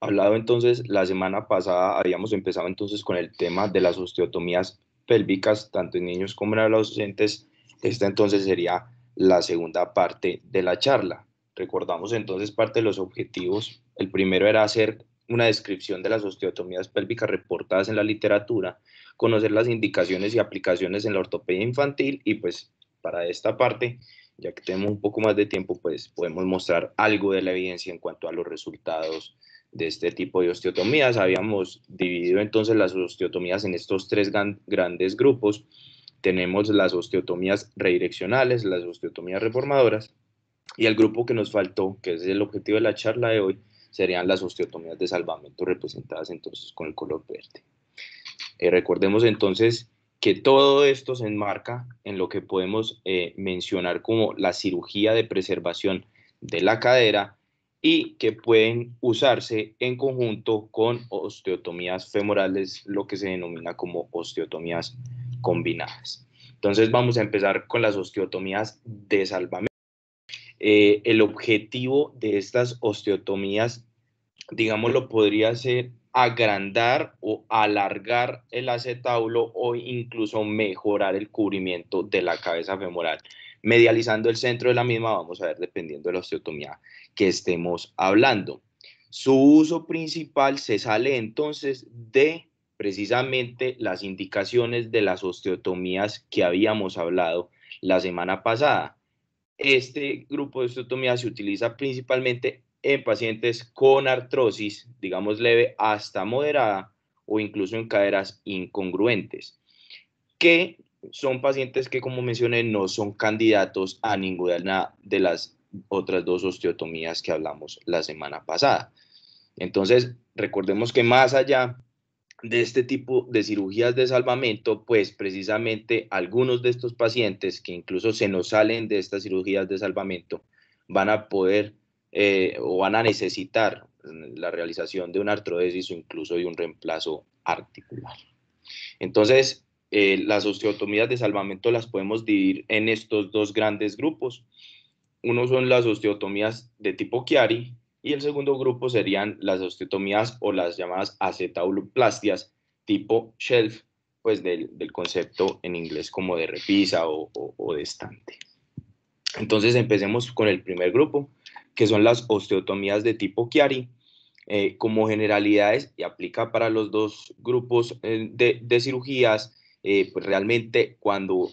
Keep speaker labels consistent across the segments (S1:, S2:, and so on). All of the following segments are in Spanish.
S1: hablado entonces, la semana pasada habíamos empezado entonces con el tema de las osteotomías pélvicas, tanto en niños como en adolescentes. Esta entonces sería la segunda parte de la charla. Recordamos entonces parte de los objetivos. El primero era hacer una descripción de las osteotomías pélvicas reportadas en la literatura, conocer las indicaciones y aplicaciones en la ortopedia infantil y pues para esta parte, ya que tenemos un poco más de tiempo, pues podemos mostrar algo de la evidencia en cuanto a los resultados de este tipo de osteotomías. Habíamos dividido entonces las osteotomías en estos tres grandes grupos. Tenemos las osteotomías redireccionales, las osteotomías reformadoras y el grupo que nos faltó, que es el objetivo de la charla de hoy, serían las osteotomías de salvamento representadas entonces con el color verde. Eh, recordemos entonces que todo esto se enmarca en lo que podemos eh, mencionar como la cirugía de preservación de la cadera y que pueden usarse en conjunto con osteotomías femorales, lo que se denomina como osteotomías combinadas. Entonces vamos a empezar con las osteotomías de salvamento. Eh, el objetivo de estas osteotomías, lo podría ser agrandar o alargar el acetábulo o incluso mejorar el cubrimiento de la cabeza femoral medializando el centro de la misma, vamos a ver, dependiendo de la osteotomía que estemos hablando. Su uso principal se sale entonces de precisamente las indicaciones de las osteotomías que habíamos hablado la semana pasada. Este grupo de osteotomía se utiliza principalmente en pacientes con artrosis, digamos leve hasta moderada, o incluso en caderas incongruentes, que son pacientes que, como mencioné, no son candidatos a ninguna de las otras dos osteotomías que hablamos la semana pasada. Entonces, recordemos que más allá de este tipo de cirugías de salvamento, pues precisamente algunos de estos pacientes que incluso se nos salen de estas cirugías de salvamento van a poder eh, o van a necesitar la realización de una artrodesis o incluso de un reemplazo articular. Entonces, eh, las osteotomías de salvamento las podemos dividir en estos dos grandes grupos. Uno son las osteotomías de tipo Chiari y el segundo grupo serían las osteotomías o las llamadas acetabuloplastias tipo shelf, pues del, concepto en inglés como de repisa o, de estante. Entonces empecemos con el primer grupo, que son las osteotomías de tipo Chiari. Eh, como generalidades y aplica para los dos grupos eh, de, de cirugías, eh, pues, realmente cuando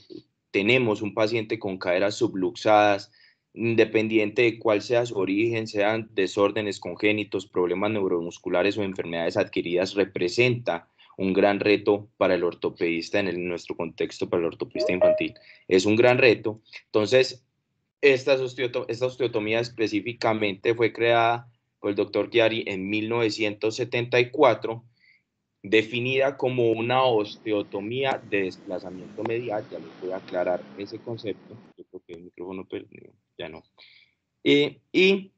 S1: tenemos un paciente con caderas subluxadas, independiente de cuál sea su origen, sean desórdenes congénitos, problemas neuromusculares o enfermedades adquiridas, representa un gran reto para el ortopedista en, nuestro contexto, para el ortopedista infantil. Es un gran reto. Entonces, esta, osteotomía, esta osteotomía específicamente fue creada por el doctor Chiari en 1974 definida como una osteotomía de desplazamiento medial, ya les voy a aclarar ese concepto, yo creo el micrófono pues, eh, ya no, eh, y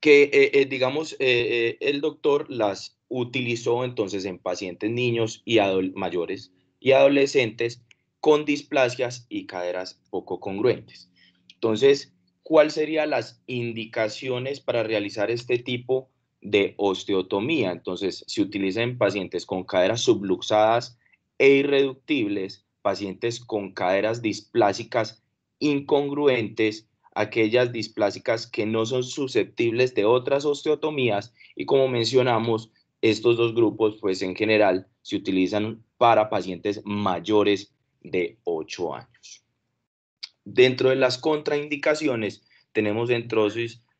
S1: que eh, digamos el doctor las utilizó entonces en pacientes niños y mayores y adolescentes con displasias y caderas poco congruentes. Entonces, ¿cuáles serían las indicaciones para realizar este tipo de osteotomía. Entonces, se utiliza en pacientes con caderas subluxadas e irreductibles, pacientes con caderas displásicas incongruentes, aquellas displásicas que no son susceptibles de otras osteotomías y como mencionamos, estos dos grupos pues en general se utilizan para pacientes mayores de 8 años. Dentro de las contraindicaciones tenemos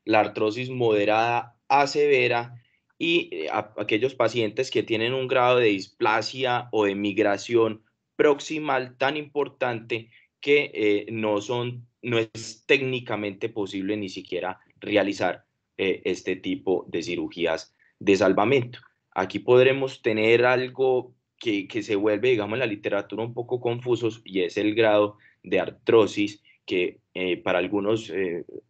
S1: la artrosis moderada severa y eh, aquellos pacientes que tienen un grado de displasia o de migración proximal tan importante que eh, no, son, no es técnicamente posible ni siquiera realizar eh, este tipo de cirugías de salvamento. Aquí podremos tener algo que, se vuelve, digamos, en la literatura un poco confusos y es el grado de artrosis que para algunos,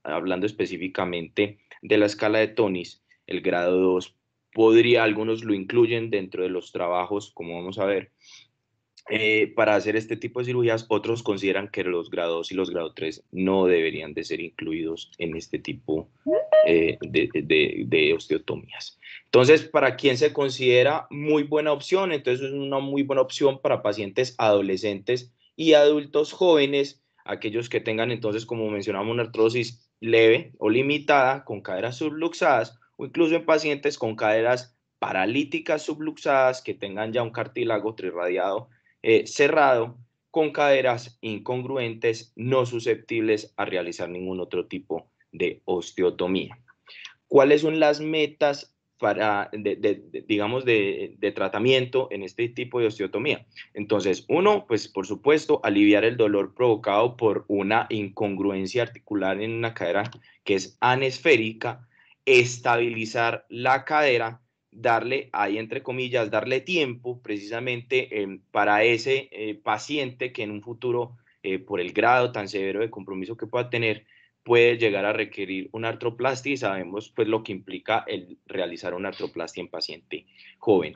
S1: hablando específicamente de la escala de Tonis, el grado 2 podría, algunos lo incluyen dentro de los trabajos, como vamos a ver, eh, para hacer este tipo de cirugías, otros consideran que los grados y los grados 3 no deberían de ser incluidos en este tipo eh, de, osteotomías. Entonces, para quien se considera muy buena opción, entonces es una muy buena opción para pacientes adolescentes y adultos jóvenes, aquellos que tengan entonces, como mencionamos, una artrosis leve o limitada con caderas subluxadas o incluso en pacientes con caderas paralíticas subluxadas que tengan ya un cartílago trirradiado eh, cerrado con caderas incongruentes no susceptibles a realizar ningún otro tipo de osteotomía. ¿Cuáles son las metas para, digamos, de, tratamiento en este tipo de osteotomía. Entonces, uno, pues por supuesto, aliviar el dolor provocado por una incongruencia articular en una cadera que es anesférica, estabilizar la cadera, darle, ahí entre comillas, darle tiempo precisamente em, para ese eh, paciente que en un futuro, eh, por el grado tan severo de compromiso que pueda tener, puede llegar a requerir una artroplastia y sabemos pues lo que implica el realizar una artroplastia en paciente joven.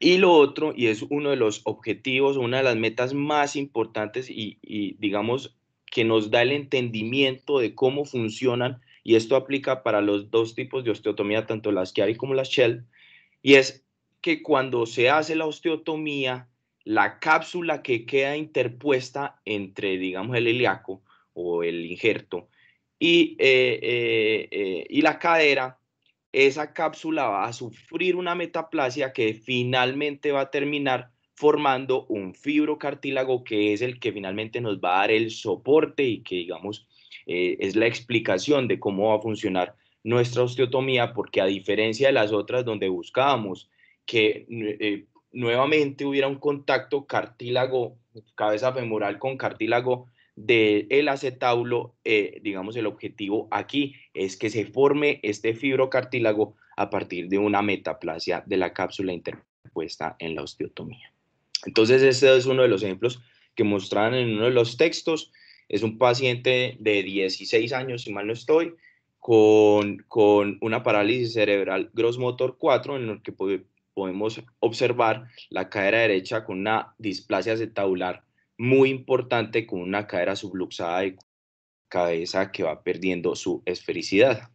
S1: Y lo otro, y es uno de los objetivos, una de las metas más importantes y, y digamos que nos da el entendimiento de cómo funcionan, y esto aplica para los dos tipos de osteotomía, tanto las Chiari como las Shell, y es que cuando se hace la osteotomía, la cápsula que queda interpuesta entre, digamos, el ilíaco, o el injerto. Y, eh, eh, eh, y la cadera, esa cápsula va a sufrir una metaplasia que finalmente va a terminar formando un fibrocartílago que es el que finalmente nos va a dar el soporte y que digamos es la explicación de cómo va a funcionar nuestra osteotomía, porque a diferencia de las otras donde buscábamos que nuevamente hubiera un contacto cartílago, cabeza femoral con cartílago del acetábulo, eh, digamos, el objetivo aquí es que se forme este fibrocartílago a partir de una metaplasia de la cápsula interpuesta en la osteotomía. Entonces, este es uno de los ejemplos que mostraron en uno de los textos. Es un paciente de 16 años, si mal no estoy, con, con una parálisis cerebral gross motor 4, en el que podemos observar la cadera derecha con una displasia acetabular muy importante con una cadera subluxada de cabeza que va perdiendo su esfericidad.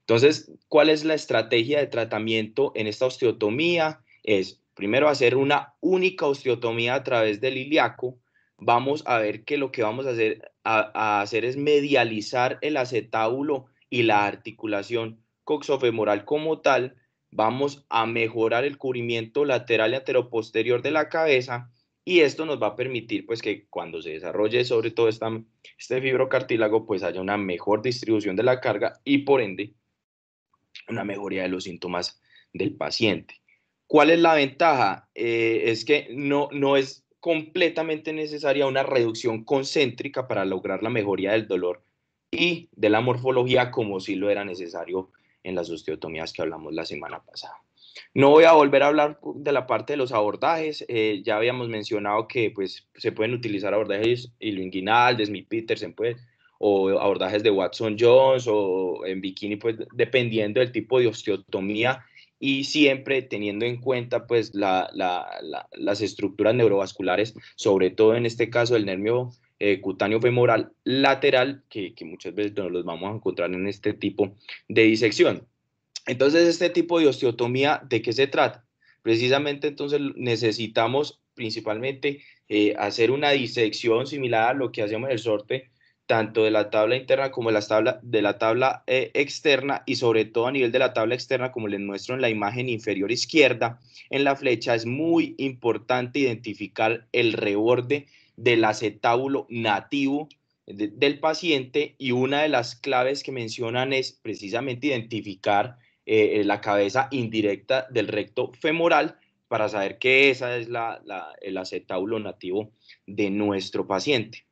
S1: Entonces, ¿cuál es la estrategia de tratamiento en esta osteotomía? Es primero hacer una única osteotomía a través del ilíaco. Vamos a ver que lo que vamos a hacer, a hacer es medializar el acetábulo y la articulación coxofemoral como tal. Vamos a mejorar el cubrimiento lateral y anteroposterior de la cabeza y esto nos va a permitir pues que cuando se desarrolle sobre todo este fibrocartílago pues haya una mejor distribución de la carga y por ende una mejoría de los síntomas del paciente. ¿Cuál es la ventaja? Eh, es que no, no es completamente necesaria una reducción concéntrica para lograr la mejoría del dolor y de la morfología como si lo era necesario en las osteotomías que hablamos la semana pasada. No voy a volver a hablar de la parte de los abordajes. Eh, ya habíamos mencionado que pues, se pueden utilizar abordajes inguinal, de Smith Peterson, pues, o abordajes de Watson Jones o en bikini, pues dependiendo del tipo de osteotomía y siempre teniendo en cuenta pues las estructuras neurovasculares, sobre todo en este caso el nervio eh, cutáneo femoral lateral, que, muchas veces no los vamos a encontrar en este tipo de disección. Entonces, este tipo de osteotomía, ¿de qué se trata? Precisamente entonces necesitamos principalmente eh, hacer una disección similar a lo que hacemos en el sorte, tanto de la tabla interna como de la tabla, de la tabla eh, externa y sobre todo a nivel de la tabla externa, como les muestro en la imagen inferior izquierda, en la flecha es muy importante identificar el reborde del acetábulo nativo del paciente y una de las claves que mencionan es precisamente identificar eh, eh, la cabeza indirecta del recto femoral para saber que esa es la, el acetábulo nativo de nuestro paciente.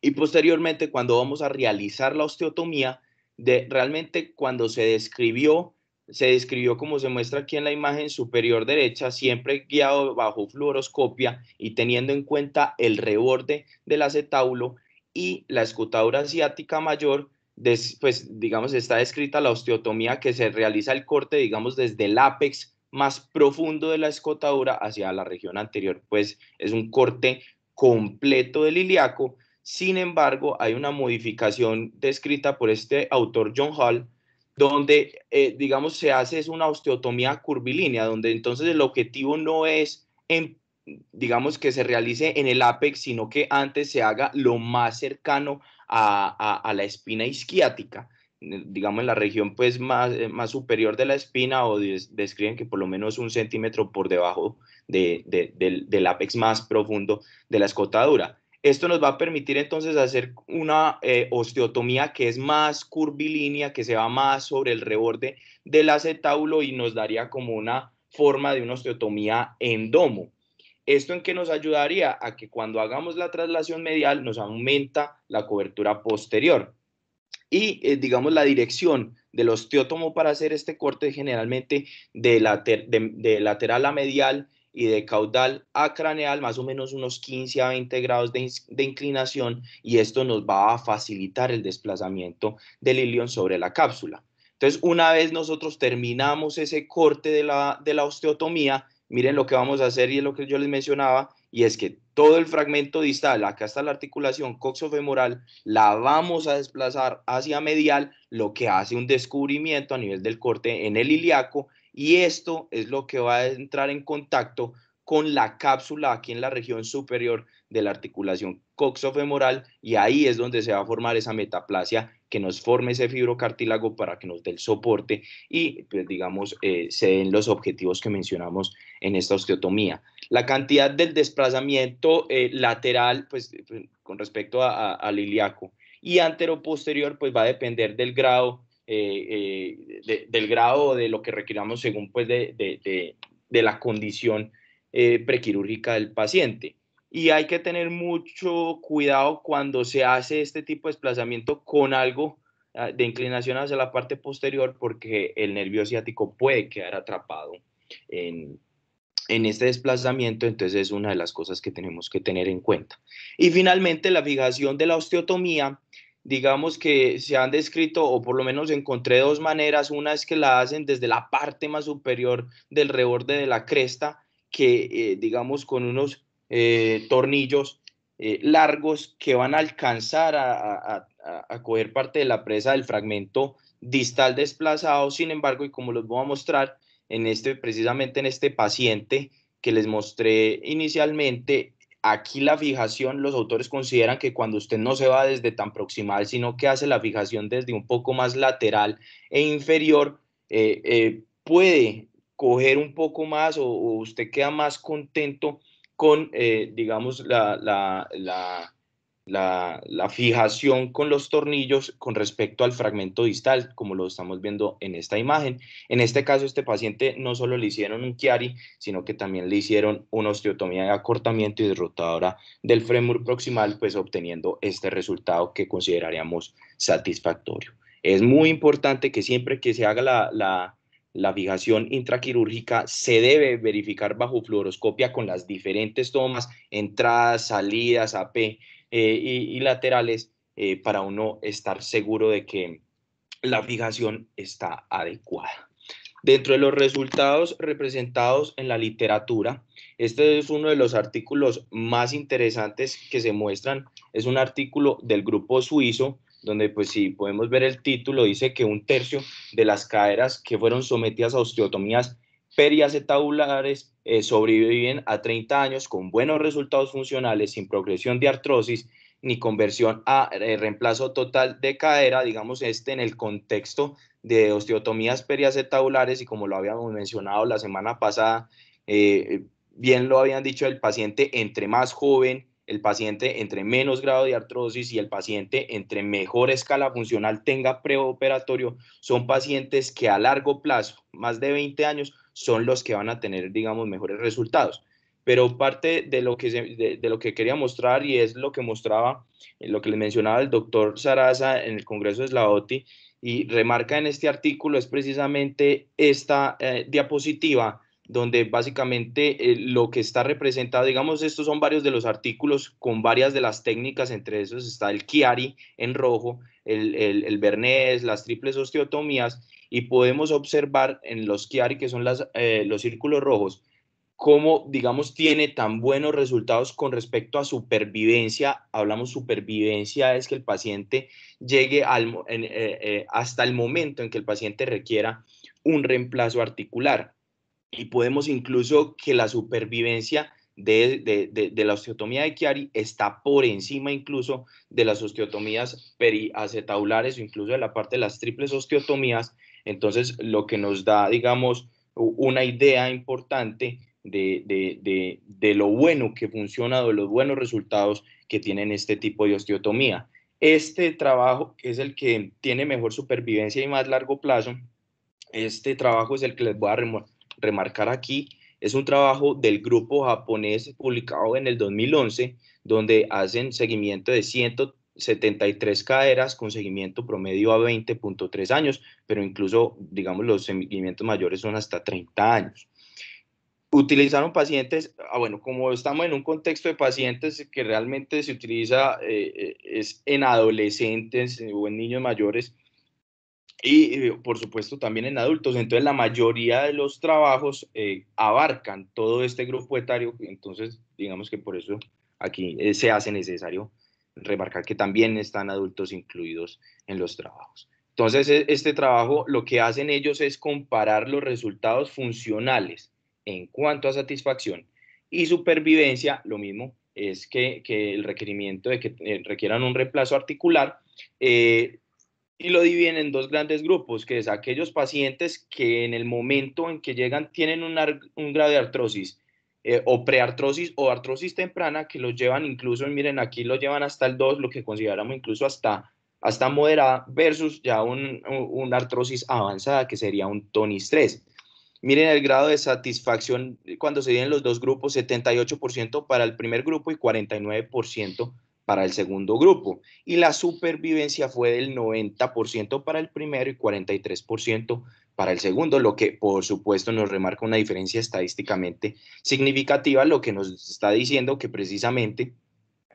S1: Y posteriormente, cuando vamos a realizar la osteotomía, de, realmente cuando se describió, se describió como se muestra aquí en la imagen superior derecha, siempre guiado bajo fluoroscopia y teniendo en cuenta el reborde del acetábulo y la escutadura asiática mayor, des, pues digamos, está descrita la osteotomía que se realiza el corte, digamos, desde el ápex más profundo de la escotadura hacia la región anterior, pues es un corte completo del ilíaco. Sin embargo, hay una modificación descrita por este autor John Hall, donde, eh, digamos, se hace es una osteotomía curvilínea, donde entonces el objetivo no es, en, digamos, que se realice en el ápex, sino que antes se haga lo más cercano a, la espina isquiática digamos en la región pues más, eh, más superior de la espina o describen que por lo menos un centímetro por debajo del, del, apex más profundo de la escotadura. Esto nos va a permitir entonces hacer una eh, osteotomía que es más curvilínea, que se va más sobre el reborde del acetábulo y nos daría como una forma de una osteotomía en domo. ¿Esto en que nos ayudaría? A que cuando hagamos la traslación medial nos aumenta la cobertura posterior. Y eh, digamos la dirección del osteótomo para hacer este corte generalmente de, lateral a medial y de caudal a craneal, más o menos unos 15 a 20 grados de, inclinación, y esto nos va a facilitar el desplazamiento del ilion sobre la cápsula. Entonces, una vez nosotros terminamos ese corte de la osteotomía, miren lo que vamos a hacer y es lo que yo les mencionaba, y es que todo el fragmento distal, acá está la articulación coxofemoral, la vamos a desplazar hacia medial, lo que hace un descubrimiento a nivel del corte en el ilíaco, y esto es lo que va a entrar en contacto con la cápsula aquí en la región superior de la articulación coxofemoral y ahí es donde se va a formar esa metaplasia que nos forme ese fibrocartílago para que nos dé el soporte y, pues, digamos, eh, se den los objetivos que mencionamos en esta osteotomía. La cantidad del desplazamiento eh, lateral, pues, con respecto a, al ilíaco y antero-posterior, pues, va a depender del grado, eh, de, del grado de lo que requiramos según, pues, de la condición prequirúrgica del paciente y hay que tener mucho cuidado cuando se hace este tipo de desplazamiento con algo ah, de inclinación hacia la parte posterior porque el nervio ciático puede quedar atrapado en, este desplazamiento, entonces es una de las cosas que tenemos que tener en cuenta. Y finalmente, la fijación de la osteotomía, digamos que se han descrito, o por lo menos encontré dos maneras, una es que la hacen desde la parte más superior del reborde de la cresta, que eh, digamos con unos eh, tornillos eh, largos que van a alcanzar a, coger parte de la presa del fragmento distal desplazado. Sin embargo, y como los voy a mostrar en este, precisamente en este paciente que les mostré inicialmente, aquí la fijación, los autores consideran que cuando usted no se va desde tan proximal, sino que hace la fijación desde un poco más lateral e inferior, eh, puede coger un poco más o, usted queda más contento con, eh, digamos, la, la, fijación con los tornillos con respecto al fragmento distal, como lo estamos viendo en esta imagen. En este caso, este paciente no solo le hicieron un Chiari, sino que también le hicieron una osteotomía de acortamiento y derrotadora del fémur proximal, pues obteniendo este resultado que consideraríamos satisfactorio. Es muy importante que siempre que se haga la la fijación intraquirúrgica se debe verificar bajo fluoroscopia con las diferentes tomas, entradas, salidas, AP eh, y, laterales, eh, para uno estar seguro de que la fijación está adecuada. Dentro de los resultados representados en la literatura, este es uno de los artículos más interesantes que se muestran. Es un artículo del grupo suizo donde pues si podemos ver el título, dice que un tercio de las caderas que fueron sometidas a osteotomías periacetabulares eh, sobreviven a 30 años con buenos resultados funcionales, sin progresión de artrosis ni conversión a eh, reemplazo total de cadera, digamos este en el contexto de osteotomías periacetabulares y como lo habíamos mencionado la semana pasada, eh, bien lo habían dicho, el paciente entre más joven, el paciente entre menos grado de artrosis y el paciente entre mejor escala funcional tenga preoperatorio, son pacientes que a largo plazo, más de 20 años, son los que van a tener, digamos, mejores resultados. Pero parte de lo que, de, lo que quería mostrar y es lo que mostraba, eh, lo que le mencionaba el doctor Sarasa en el Congreso de Slaoti y remarca en este artículo es precisamente esta eh, diapositiva donde básicamente eh, lo que está representado, digamos, estos son varios de los artículos con varias de las técnicas, entre esos está el Chiari en rojo, el, el, Bernés, las triples osteotomías, y podemos observar en los Chiari, que son eh, los círculos rojos, cómo, digamos, tiene tan buenos resultados con respecto a supervivencia. Hablamos supervivencia es que el paciente llegue eh, hasta el momento en que el paciente requiera un reemplazo articular y podemos incluso que la supervivencia de, de, de, la osteotomía de Chiari está por encima incluso de las osteotomías periacetabulares o incluso de la parte de las triples osteotomías. Entonces, lo que nos da, digamos, una idea importante de, lo bueno que funciona, de los buenos resultados que tienen este tipo de osteotomía. Este trabajo es el que tiene mejor supervivencia y más largo plazo. Este trabajo es el que les voy a remarcar aquí es un trabajo del grupo japonés publicado en el 2011, donde hacen seguimiento de 173 caderas con seguimiento promedio a 20.3 años, pero incluso, digamos, los seguimientos mayores son hasta 30 años. Utilizaron pacientes, ah, bueno, como estamos en un contexto de pacientes que realmente se utiliza eh, eh, es en adolescentes o en niños mayores, y por supuesto también en adultos. Entonces la mayoría de los trabajos eh, abarcan todo este grupo etario, entonces digamos que por eso aquí eh, se hace necesario remarcar que también están adultos incluidos en los trabajos. Entonces e, este trabajo lo que hacen ellos es comparar los resultados funcionales en cuanto a satisfacción y supervivencia, lo mismo es que, el requerimiento de que eh, requieran un reemplazo articular, y lo dividen en dos grandes grupos, que es aquellos pacientes que en el momento en que llegan tienen un, grado de artrosis eh, o preartrosis o artrosis temprana que los llevan incluso, miren aquí lo llevan hasta el 2, lo que consideramos incluso hasta, hasta moderada versus ya una artrosis avanzada que sería un tonis 3. Miren el grado de satisfacción cuando se dividen los dos grupos, 78% para el primer grupo y 49% para el segundo grupo y la supervivencia fue del 90% para el primero y 43% para el segundo, lo que por supuesto nos remarca una diferencia estadísticamente significativa, lo que nos está diciendo que precisamente,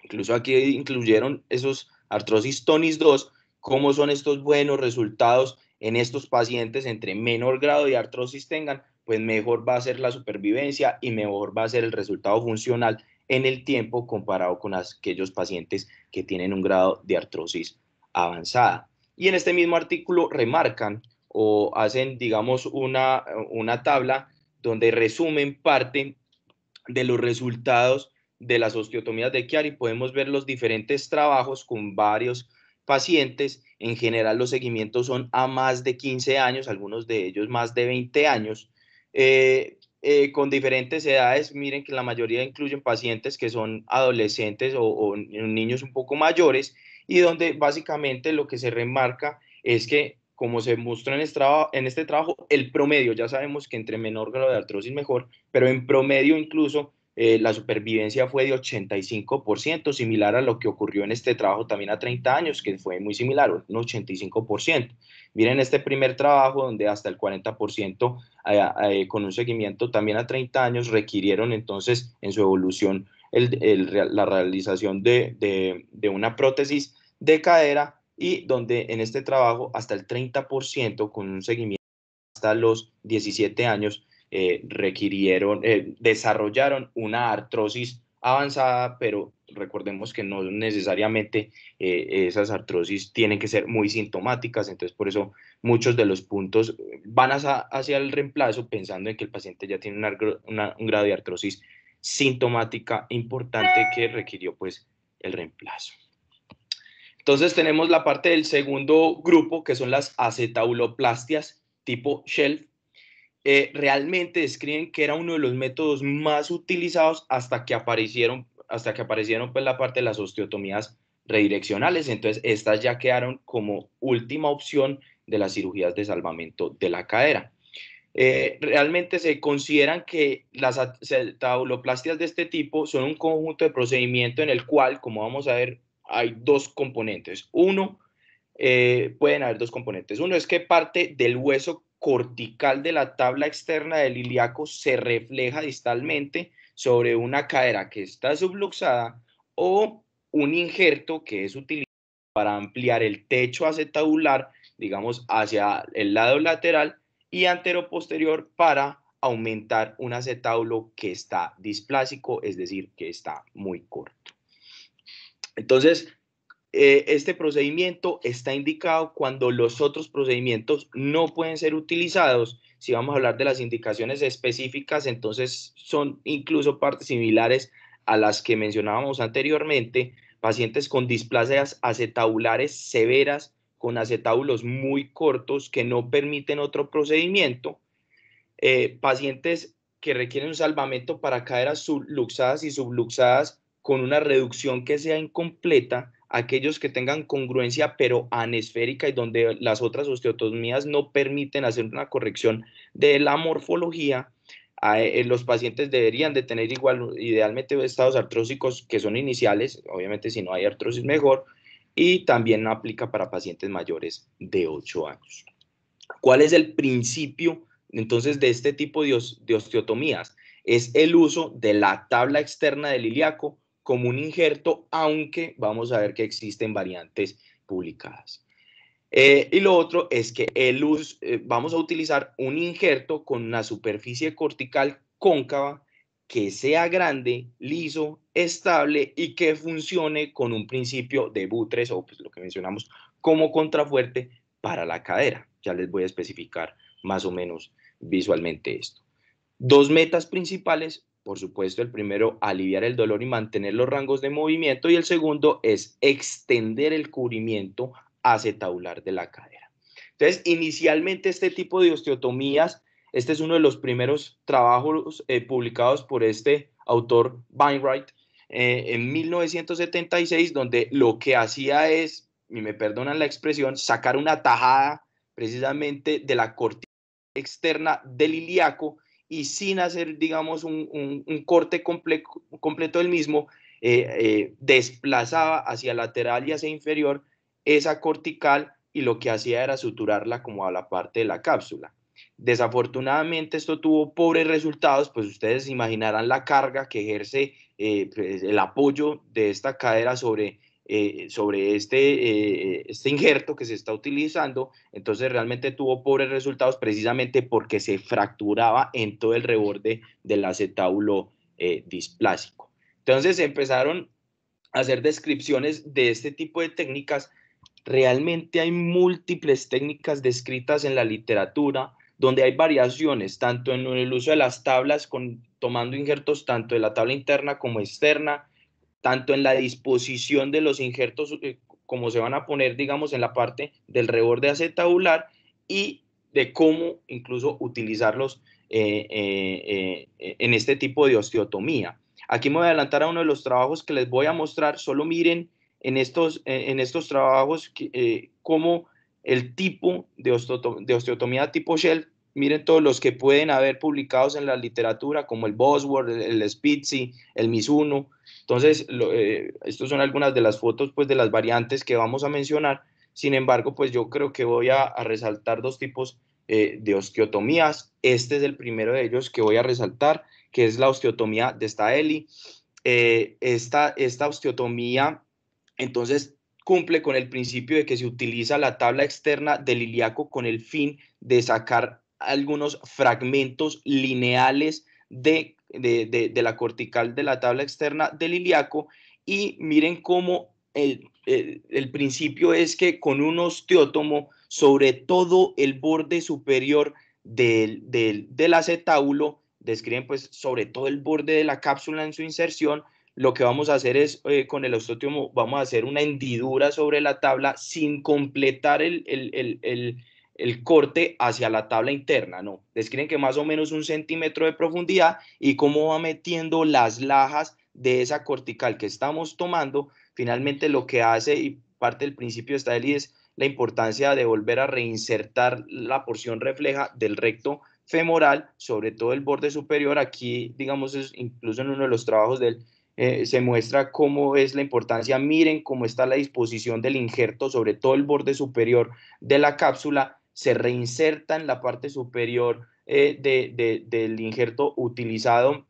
S1: incluso aquí incluyeron esos artrosis tonis 2, cómo son estos buenos resultados en estos pacientes entre menor grado de artrosis tengan, pues mejor va a ser la supervivencia y mejor va a ser el resultado funcional en el tiempo comparado con aquellos pacientes que tienen un grado de artrosis avanzada. Y en este mismo artículo remarcan o hacen, digamos, una, una tabla donde resumen parte de los resultados de las osteotomías de Chiari. Podemos ver los diferentes trabajos con varios pacientes. En general, los seguimientos son a más de 15 años, algunos de ellos más de 20 años. Eh, eh, con diferentes edades, miren que la mayoría incluyen pacientes que son adolescentes o, niños un poco mayores y donde básicamente lo que se remarca es que como se muestra en, este en este trabajo, el promedio, ya sabemos que entre menor grado de artrosis mejor, pero en promedio incluso eh, la supervivencia fue de 85%, similar a lo que ocurrió en este trabajo también a 30 años, que fue muy similar, un 85%. Miren este primer trabajo donde hasta el 40% eh, eh, con un seguimiento también a 30 años requirieron entonces en su evolución la realización de, de una prótesis de cadera y donde en este trabajo hasta el 30% con un seguimiento hasta los 17 años eh, requirieron, eh, desarrollaron una artrosis avanzada, pero recordemos que no necesariamente eh, esas artrosis tienen que ser muy sintomáticas, entonces por eso muchos de los puntos van hacia, el reemplazo pensando en que el paciente ya tiene un grado de artrosis sintomática importante que requirió pues el reemplazo. Entonces tenemos la parte del segundo grupo que son las acetabuloplastias tipo shelf eh, realmente describen que era uno de los métodos más utilizados hasta que aparecieron, hasta que aparecieron pues, la parte de las osteotomías redireccionales. Entonces, estas ya quedaron como última opción de las cirugías de salvamento de la cadera. Eh, realmente se consideran que las tauloplastias de este tipo son un conjunto de procedimiento en el cual, como vamos a ver, hay dos componentes. Uno, eh, pueden haber dos componentes. Uno es que parte del hueso cortical de la tabla externa del ilíaco se refleja distalmente sobre una cadera que está subluxada o un injerto que es utilizado para ampliar el techo acetabular, digamos, hacia el lado lateral y anteroposterior para aumentar un acetábulo que está displásico, es decir, que está muy corto. Entonces, eh, este procedimiento está indicado cuando los otros procedimientos no pueden ser utilizados. Si vamos a hablar de las indicaciones específicas, entonces son incluso partes similares a las que mencionábamos anteriormente, pacientes con displasias acetabulares severas, con acetábulos muy cortos que no permiten otro procedimiento, eh, pacientes que requieren un salvamento para caderas subluxadas y subluxadas con una reducción que sea incompleta, aquellos que tengan congruencia pero anesférica y donde las otras osteotomías no permiten hacer una corrección de la morfología, eh, los pacientes deberían de tener igual, idealmente estados artrósicos que son iniciales, obviamente si no hay artrosis mejor, y también aplica para pacientes mayores de 8 años. ¿Cuál es el principio entonces de este tipo de, de osteotomías? Es el uso de la tabla externa del ilíaco como un injerto, aunque vamos a ver que existen variantes publicadas. Eh, y lo otro es que el eh, vamos a utilizar un injerto con una superficie cortical cóncava que sea grande, liso, estable y que funcione con un principio de butres o pues, lo que mencionamos como contrafuerte para la cadera. Ya les voy a especificar más o menos visualmente esto. Dos metas principales por supuesto, el primero, aliviar el dolor y mantener los rangos de movimiento, y el segundo es extender el cubrimiento acetabular de la cadera. Entonces, inicialmente este tipo de osteotomías, este es uno de los primeros trabajos eh, publicados por este autor Bainwright eh, en 1976, donde lo que hacía es, y me perdonan la expresión, sacar una tajada precisamente de la cortina externa del ilíaco y sin hacer, digamos, un, corte completo del mismo, eh, eh, desplazaba hacia lateral y hacia inferior esa cortical y lo que hacía era suturarla como a la parte de la cápsula. Desafortunadamente esto tuvo pobres resultados, pues ustedes imaginarán la carga que ejerce eh, pues, el apoyo de esta cadera sobre eh, sobre este, eh, este injerto que se está utilizando, entonces realmente tuvo pobres resultados precisamente porque se fracturaba en todo el reborde del acetábulo eh, displásico. Entonces empezaron a hacer descripciones de este tipo de técnicas. Realmente hay múltiples técnicas descritas en la literatura donde hay variaciones, tanto en el uso de las tablas, con, tomando injertos tanto de la tabla interna como externa, tanto en la disposición de los injertos eh, como se van a poner, digamos, en la parte del reborde acetabular y de cómo incluso utilizarlos eh, eh, en este tipo de osteotomía. Aquí me voy a adelantar a uno de los trabajos que les voy a mostrar, solo miren en estos, en estos trabajos cómo el tipo de, osteotomía tipo Shell miren todos los que pueden haber publicados en la literatura, como el Bosworth, el Spitzi, el Misuno. Entonces, lo, eh, estas son algunas de las fotos pues, de las variantes que vamos a mencionar. Sin embargo, pues yo creo que voy a, resaltar dos tipos eh, de osteotomías. Este es el primero de ellos que voy a resaltar, que es la osteotomía de Staeli. Eh, esta, esta osteotomía, entonces, cumple con el principio de que se utiliza la tabla externa del ilíaco con el fin de sacar algunos fragmentos lineales de, de, de, la cortical de la tabla externa del ilíaco y miren cómo el, principio es que con un osteótomo sobre todo el borde superior del, del, acetábulo, describen pues sobre todo el borde de la cápsula en su inserción, lo que vamos a hacer es eh, con el osteótomo vamos a hacer una hendidura sobre la tabla sin completar el, el, el corte hacia la tabla interna, no. Describen que más o menos un centímetro de profundidad y cómo va metiendo las lajas de esa cortical que estamos tomando. Finalmente lo que hace, y parte del principio está él, es la importancia de volver a reinsertar la porción refleja del recto femoral, sobre todo el borde superior. Aquí, digamos, incluso en uno de los trabajos de él, eh, se muestra cómo es la importancia. Miren cómo está la disposición del injerto, sobre todo el borde superior de la cápsula se reinserta en la parte superior eh, del injerto utilizado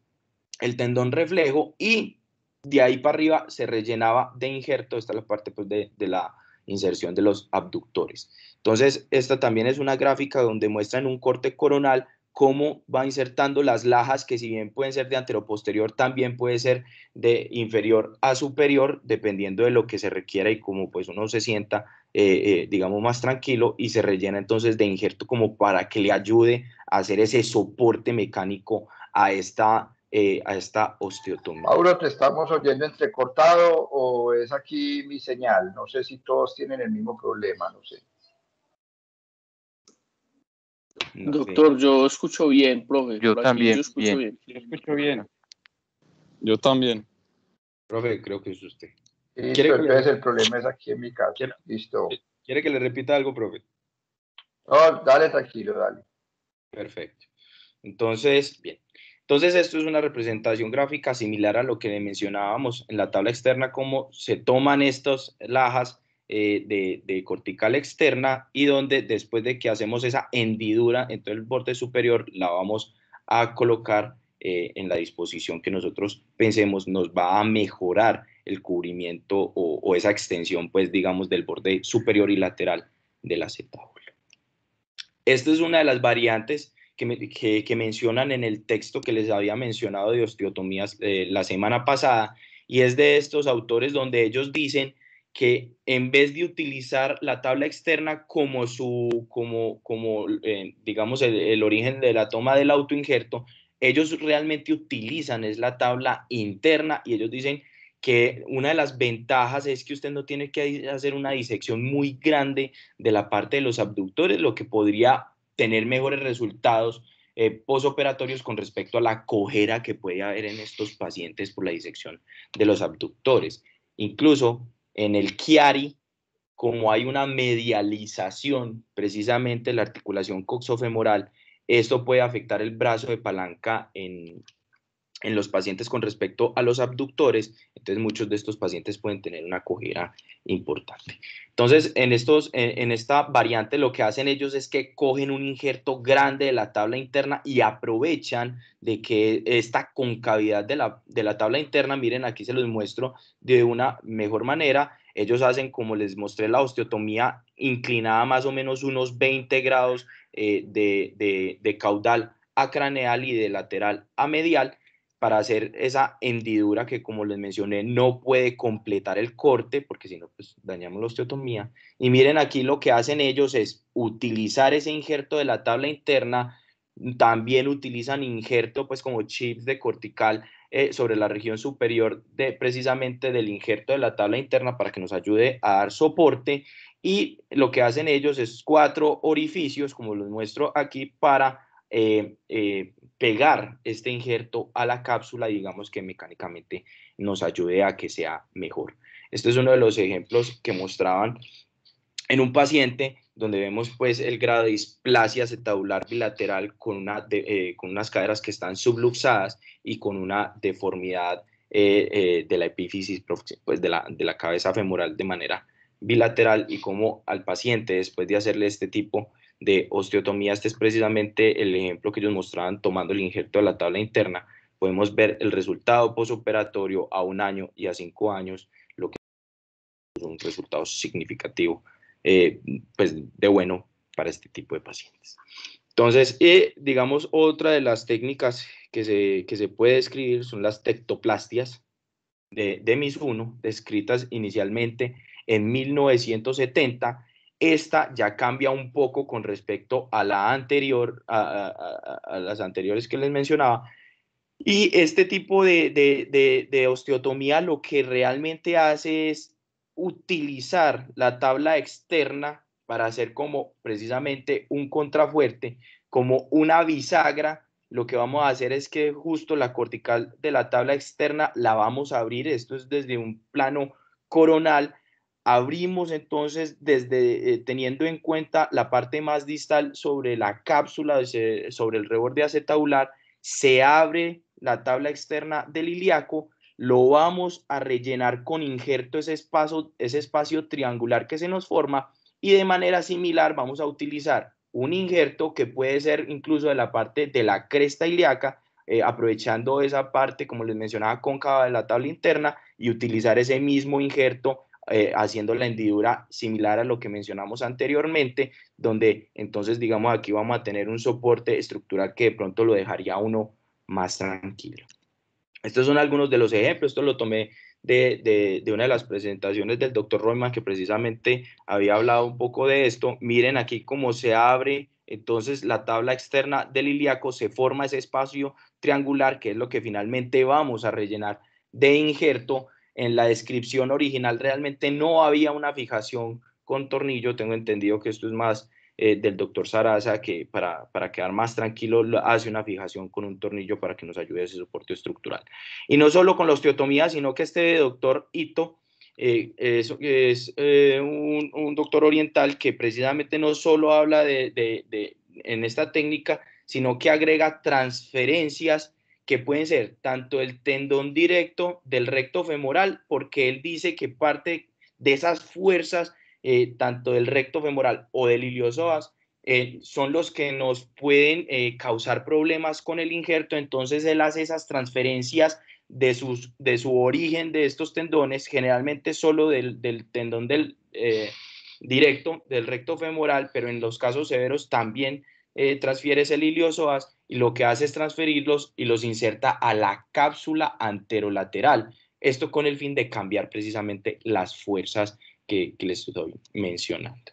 S1: el tendón reflejo y de ahí para arriba se rellenaba de injerto, esta es la parte pues, de, la inserción de los abductores. Entonces, esta también es una gráfica donde muestra en un corte coronal cómo va insertando las lajas que si bien pueden ser de posterior, también puede ser de inferior a superior, dependiendo de lo que se requiera y cómo pues uno se sienta eh, eh, digamos, más tranquilo y se rellena entonces de injerto como para que le ayude a hacer ese soporte mecánico a esta, eh, a esta osteotomía. Mauro, ¿te estamos oyendo entrecortado o es aquí mi señal? No sé si todos tienen el mismo problema, no sé. Doctor, yo escucho bien, profe. Yo también. Yo Yo escucho bien. Yo también. Profe, creo que es usted. ¿Quiere el problema es aquí en mi casa. Listo. Eh, ¿Quiere que le repita algo, profe? No, dale tranquilo, dale. Perfecto. Entonces, bien. Entonces, esto es una representación gráfica similar a lo que mencionábamos en la tabla externa, cómo se toman estas lajas eh, de, cortical externa y donde después de que hacemos esa hendidura, entonces el borde superior la vamos a colocar eh, en la disposición que nosotros pensemos nos va a mejorar el cubrimiento o, esa extensión, pues digamos, del borde superior y lateral de la acetábulo. Esta es una de las variantes que, mencionan en el texto que les había mencionado de osteotomías eh, la semana pasada, y es de estos autores donde ellos dicen que en vez de utilizar la tabla externa como su, como, como eh, digamos, el, origen de la toma del autoinjerto, ellos realmente utilizan es la tabla interna y ellos dicen que una de las ventajas es que usted no tiene que hacer una disección muy grande de la parte de los abductores, lo que podría tener mejores resultados eh, posoperatorios con respecto a la cojera que puede haber en estos pacientes por la disección de los abductores. Incluso en el Chiari, como hay una medialización, precisamente de la articulación coxofemoral, esto puede afectar el brazo de palanca en, en los pacientes con respecto a los abductores, entonces muchos de estos pacientes pueden tener una cojera importante. Entonces, en, estos, esta variante lo que hacen ellos es que cogen un injerto grande de la tabla interna y aprovechan de que esta concavidad de la, de la tabla interna, miren, aquí se los muestro de una mejor manera, ellos hacen, como les mostré, la osteotomía inclinada más o menos unos 20 grados eh, de, de caudal a craneal y de lateral a medial, para hacer esa hendidura que, como les mencioné, no puede completar el corte, porque si no, pues dañamos la osteotomía. Y miren aquí lo que hacen ellos es utilizar ese injerto de la tabla interna, también utilizan injerto, pues como chips de cortical eh, sobre la región superior de, precisamente del injerto de la tabla interna para que nos ayude a dar soporte. Y lo que hacen ellos es cuatro orificios, como los muestro aquí, para eh, eh, pegar este injerto a la cápsula, digamos que mecánicamente nos ayude a que sea mejor. Este es uno de los ejemplos que mostraban en un paciente donde vemos pues el grado de displasia acetabular bilateral con, una eh, con unas caderas que están subluxadas y con una deformidad eh, eh, de la epífisis pues, de, la, de la cabeza femoral de manera bilateral y cómo al paciente después de hacerle este tipo de osteotomía, este es precisamente el ejemplo que ellos mostraban tomando el injerto de la tabla interna, podemos ver el resultado posoperatorio a un año y a cinco años, lo que es un resultado significativo eh, pues de bueno para este tipo de pacientes. Entonces, digamos, otra de las técnicas que se, puede describir son las tectoplastias de, de MIS-1, descritas inicialmente en 1970 esta ya cambia un poco con respecto a la anterior, a, las anteriores que les mencionaba. Y este tipo de, de, osteotomía lo que realmente hace es utilizar la tabla externa para hacer como precisamente un contrafuerte, como una bisagra. Lo que vamos a hacer es que justo la cortical de la tabla externa la vamos a abrir. Esto es desde un plano coronal abrimos entonces desde eh, teniendo en cuenta la parte más distal sobre la cápsula, sobre el reborde acetabular, se abre la tabla externa del ilíaco, lo vamos a rellenar con injerto ese espacio, ese espacio triangular que se nos forma y de manera similar vamos a utilizar un injerto que puede ser incluso de la parte de la cresta ilíaca, eh, aprovechando esa parte, como les mencionaba, cóncava de la tabla interna y utilizar ese mismo injerto eh, haciendo la hendidura similar a lo que mencionamos anteriormente, donde entonces digamos aquí vamos a tener un soporte estructural que de pronto lo dejaría uno más tranquilo. Estos son algunos de los ejemplos, esto lo tomé de, una de las presentaciones del doctor Royman que precisamente había hablado un poco de esto. Miren aquí cómo se abre entonces la tabla externa del ilíaco, se forma ese espacio triangular que es lo que finalmente vamos a rellenar de injerto en la descripción original realmente no había una fijación con tornillo. Tengo entendido que esto es más eh, del doctor Sarasa, que para, para quedar más tranquilo hace una fijación con un tornillo para que nos ayude a ese soporte estructural. Y no solo con la osteotomía, sino que este doctor Ito eh, es, es eh, un, doctor oriental que precisamente no solo habla de, de, de, en esta técnica, sino que agrega transferencias que pueden ser tanto el tendón directo del recto femoral, porque él dice que parte de esas fuerzas, eh, tanto del recto femoral o del iliosoas, eh, son los que nos pueden eh, causar problemas con el injerto, entonces él hace esas transferencias de, sus, de su origen de estos tendones, generalmente solo del, del tendón del directo, del recto femoral, pero en los casos severos también transfiere el iliosoas y lo que hace es transferirlos y los inserta a la cápsula anterolateral. Esto con el fin de cambiar precisamente las fuerzas que, les estoy mencionando.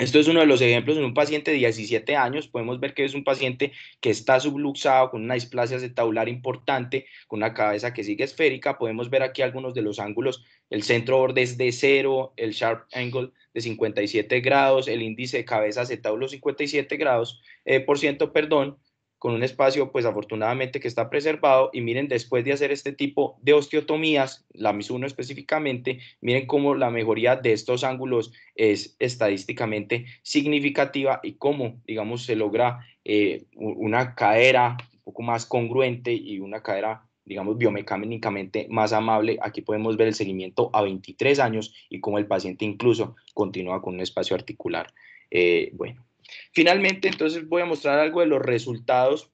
S1: Esto es uno de los ejemplos en un paciente de 17 años. Podemos ver que es un paciente que está subluxado con una displasia acetabular importante, con una cabeza que sigue esférica. Podemos ver aquí algunos de los ángulos. El centro borde es de 0, el sharp angle de 57 grados, el índice de cabeza acetábulo 57 grados eh, por ciento, perdón con un espacio pues afortunadamente que está preservado y miren después de hacer este tipo de osteotomías, la MIS-1 específicamente, miren cómo la mejoría de estos ángulos es estadísticamente significativa y cómo digamos se logra eh, una cadera un poco más congruente y una cadera digamos, biomecánicamente más amable. Aquí podemos ver el seguimiento a 23 años y cómo el paciente incluso continúa con un espacio articular. Eh, bueno, Finalmente, entonces voy a mostrar algo de los resultados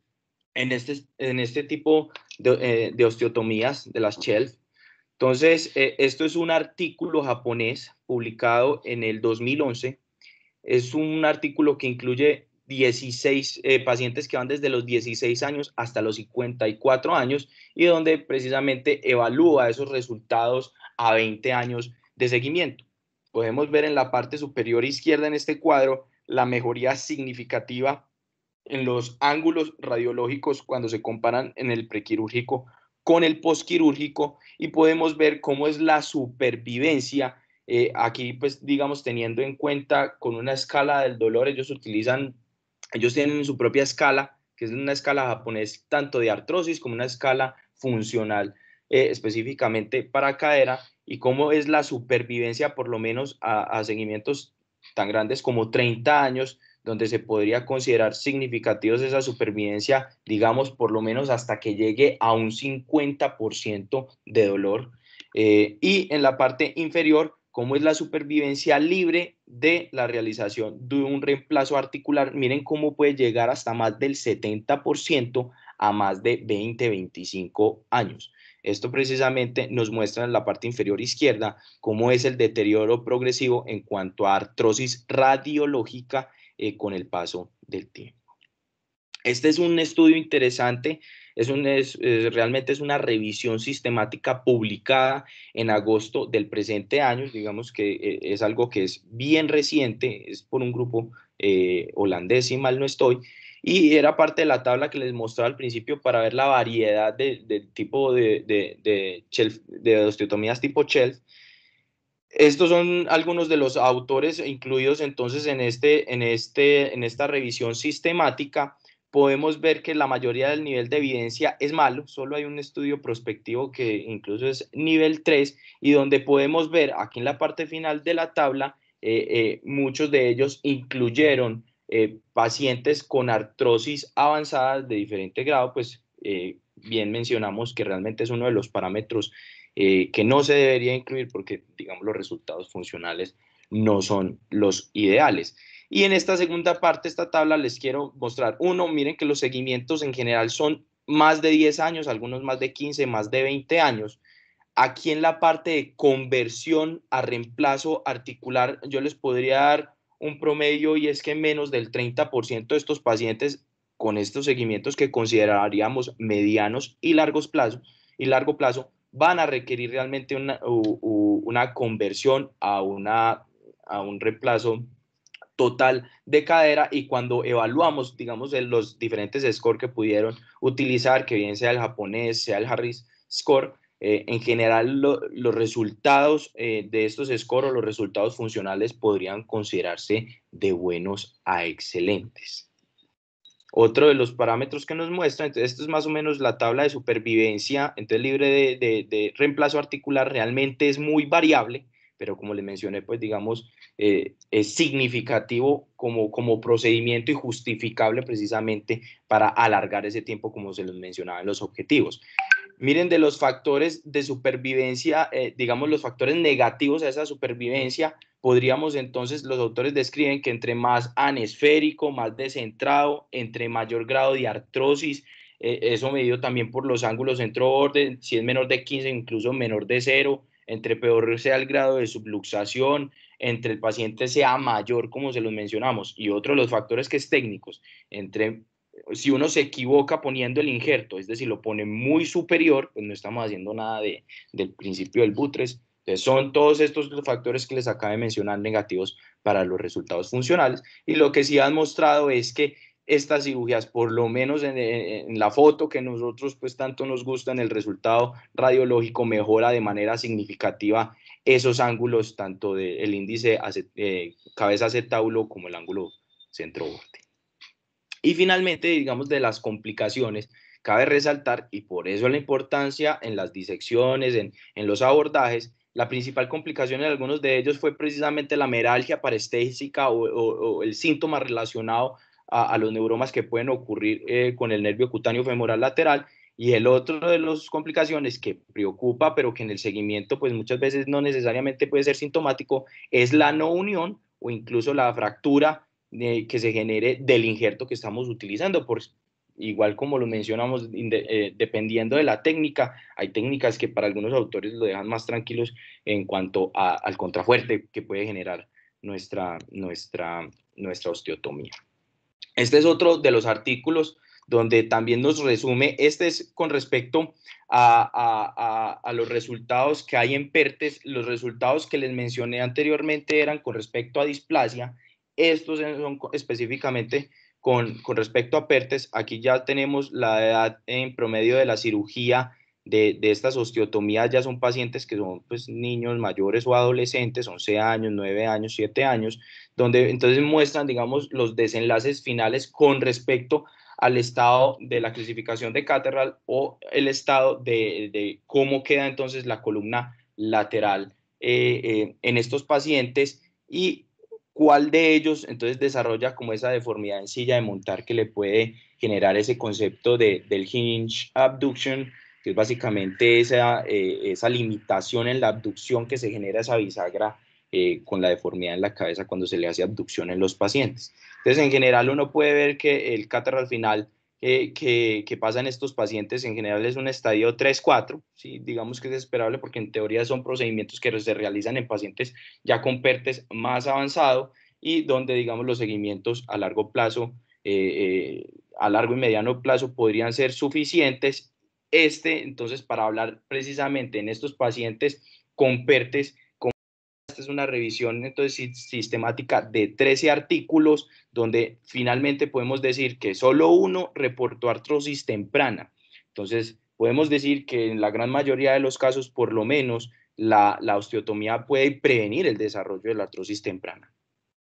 S1: en este, en este tipo de, eh, osteotomías, de las shelf. Entonces, eh, esto es un artículo japonés publicado en el 2011. Es un artículo que incluye 16 eh, pacientes que van desde los 16 años hasta los 54 años y donde precisamente evalúa esos resultados a 20 años de seguimiento. Podemos ver en la parte superior izquierda en este cuadro la mejoría significativa en los ángulos radiológicos cuando se comparan en el prequirúrgico con el posquirúrgico y podemos ver cómo es la supervivencia. Eh, aquí, pues, digamos, teniendo en cuenta con una escala del dolor, ellos utilizan, ellos tienen su propia escala, que es una escala japonés tanto de artrosis como una escala funcional eh, específicamente para cadera y cómo es la supervivencia, por lo menos a, a seguimientos tan grandes como 30 años, donde se podría considerar significativos esa supervivencia, digamos, por lo menos hasta que llegue a un 50% de dolor. Eh, y en la parte inferior, cómo es la supervivencia libre de la realización de un reemplazo articular. Miren cómo puede llegar hasta más del 70% a más de 20, 25 años. Esto precisamente nos muestra en la parte inferior izquierda cómo es el deterioro progresivo en cuanto a artrosis radiológica eh, con el paso del tiempo. Este es un estudio interesante, es, realmente es una revisión sistemática publicada en agosto del presente año, digamos que eh, es algo que es bien reciente, es por un grupo eh, holandés, y mal no estoy, y era parte de la tabla que les mostraba al principio para ver la variedad del de tipo de, de, osteotomías tipo CHEL. Estos son algunos de los autores incluidos entonces en, este, en, este, en esta revisión sistemática. Podemos ver que la mayoría del nivel de evidencia es malo, solo hay un estudio prospectivo que incluso es nivel 3 y donde podemos ver aquí en la parte final de la tabla, eh, eh, muchos de ellos incluyeron eh, pacientes con artrosis avanzada de diferente grado, pues eh, bien mencionamos que realmente es uno de los parámetros eh, que no se debería incluir porque, digamos, los resultados funcionales no son los ideales. Y en esta segunda parte, esta tabla, les quiero mostrar, uno, miren que los seguimientos en general son más de 10 años, algunos más de 15, más de 20 años. Aquí en la parte de conversión a reemplazo articular, yo les podría dar un promedio y es que menos del 30% de estos pacientes con estos seguimientos que consideraríamos medianos y largos plazos y largo plazo van a requerir realmente una, conversión a, una, a un reemplazo total de cadera y cuando evaluamos, digamos, los diferentes scores que pudieron utilizar, que bien sea el japonés, sea el Harris score, eh, en general, los resultados eh, de estos scores, los resultados funcionales podrían considerarse de buenos a excelentes. Otro de los parámetros que nos muestra, entonces esto es más o menos la tabla de supervivencia, entonces libre de, reemplazo articular realmente es muy variable, pero como les mencioné, pues digamos, eh, es significativo como, como procedimiento y justificable precisamente para alargar ese tiempo como se los mencionaba en los objetivos. Miren de los factores de supervivencia, eh, digamos los factores negativos a esa supervivencia, podríamos entonces, los autores describen que entre más anesférico, más descentrado, entre mayor grado de artrosis, eh, eso medido también por los ángulos centro orden si es menor de 15, incluso menor de 0, entre peor sea el grado de subluxación, entre el paciente sea mayor, como se los mencionamos, y otro de los factores que es técnicos, entre si uno se equivoca poniendo el injerto, es decir, lo pone muy superior, pues no estamos haciendo nada de, del principio del butres. Entonces son todos estos factores que les acabo de mencionar negativos para los resultados funcionales. Y lo que sí han mostrado es que estas cirugías, por lo menos en, la foto que nosotros pues tanto nos gusta, en el resultado radiológico mejora de manera significativa esos ángulos, tanto del índice eh, cabeza acetábulo como el ángulo centro-borte. Y finalmente, digamos, de las complicaciones, cabe resaltar, y por eso la importancia en las disecciones, en, los abordajes, la principal complicación en algunos de ellos fue precisamente la meralgia parestésica o, el síntoma relacionado a, los neuromas que pueden ocurrir eh, con el nervio cutáneo femoral lateral. Y el otro de las complicaciones que preocupa, pero que en el seguimiento pues muchas veces no necesariamente puede ser sintomático, es la no unión o incluso la fractura que se genere del injerto que estamos utilizando. Por, igual como lo mencionamos, eh, dependiendo de la técnica, hay técnicas que para algunos autores lo dejan más tranquilos en cuanto al contrafuerte que puede generar nuestra, osteotomía. Este es otro de los artículos donde también nos resume, este es con respecto a, a, los resultados que hay en PERTES, los resultados que les mencioné anteriormente eran con respecto a displasia, estos son específicamente con, respecto a PERTES. Aquí ya tenemos la edad en promedio de la cirugía de, de estas osteotomías. Ya son pacientes que son pues, niños mayores o adolescentes, 11 años, 9 años, 7 años, donde entonces muestran, digamos, los desenlaces finales con respecto al estado de la clasificación de Caterral o el estado de, cómo queda entonces la columna lateral eh, eh, en estos pacientes y cuál de ellos entonces desarrolla como esa deformidad en silla de montar que le puede generar ese concepto del hinge abduction, que es básicamente esa, eh, esa limitación en la abducción que se genera esa bisagra eh, con la deformidad en la cabeza cuando se le hace abducción en los pacientes. Entonces, en general, uno puede ver que el cáter al final eh, que, pasan pasa en estos pacientes en general es un estadio 3-4, digamos que es esperable porque en teoría son procedimientos que se realizan en pacientes ya con PERTES más avanzado y donde digamos los seguimientos a largo plazo, eh, eh, a largo y mediano plazo podrían ser suficientes. Este, entonces, para hablar precisamente en estos pacientes con PERTES es una revisión entonces sistemática de 13 artículos donde finalmente podemos decir que solo uno reportó artrosis temprana. Entonces, podemos decir que en la gran mayoría de los casos, por lo menos, la, osteotomía puede prevenir el desarrollo de la artrosis temprana.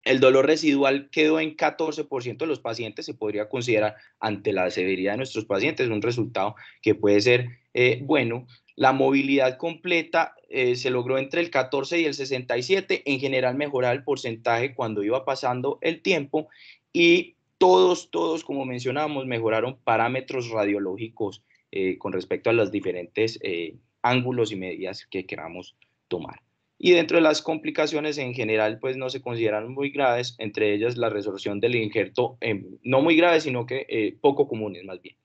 S1: El dolor residual quedó en 14% de los pacientes, se podría considerar ante la severidad de nuestros pacientes, un resultado que puede ser eh, bueno, la movilidad completa eh, se logró entre el 14 y el 67, en general mejorar el porcentaje cuando iba pasando el tiempo y todos, todos, como mencionábamos, mejoraron parámetros radiológicos eh, con respecto a los diferentes eh, ángulos y medidas que queramos tomar. Y dentro de las complicaciones en general, pues no se consideran muy graves, entre ellas la resolución del injerto, em, no muy grave, sino que poco comunes más bien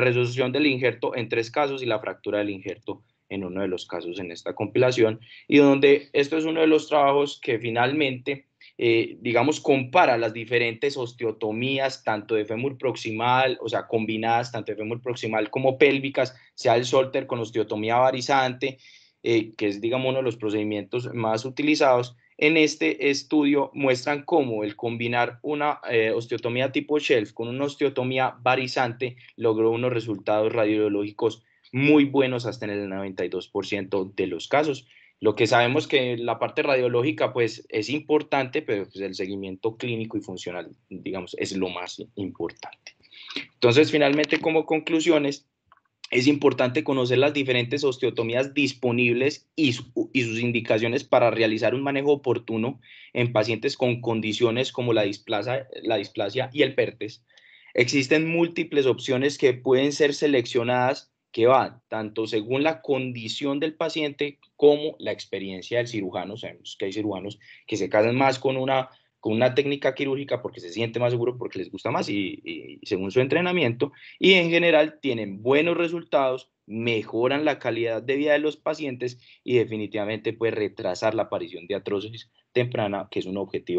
S1: la resolución del injerto en tres casos y la fractura del injerto en uno de los casos en esta compilación, y donde esto es uno de los trabajos que finalmente, eh, digamos, compara las diferentes osteotomías, tanto de fémur proximal, o sea, combinadas, tanto de fémur proximal como pélvicas, sea el solter con osteotomía varizante, eh, que es, digamos, uno de los procedimientos más utilizados, en este estudio muestran cómo el combinar una eh, osteotomía tipo shelf con una osteotomía varizante logró unos resultados radiológicos muy buenos hasta en el 92% de los casos. Lo que sabemos que la parte radiológica pues es importante, pero pues, el seguimiento clínico y funcional, digamos, es lo más importante. Entonces, finalmente, como conclusiones, es importante conocer las diferentes osteotomías disponibles y, sus indicaciones para realizar un manejo oportuno en pacientes con condiciones como la displasia, y el PERTES. Existen múltiples opciones que pueden ser seleccionadas que van tanto según la condición del paciente como la experiencia del cirujano. Sabemos que hay cirujanos que se casan más con una con una técnica quirúrgica porque se siente más seguro, porque les gusta más y, según su entrenamiento. Y en general tienen buenos resultados, mejoran la calidad de vida de los pacientes y definitivamente puede retrasar la aparición de atrosis temprana, que es un objetivo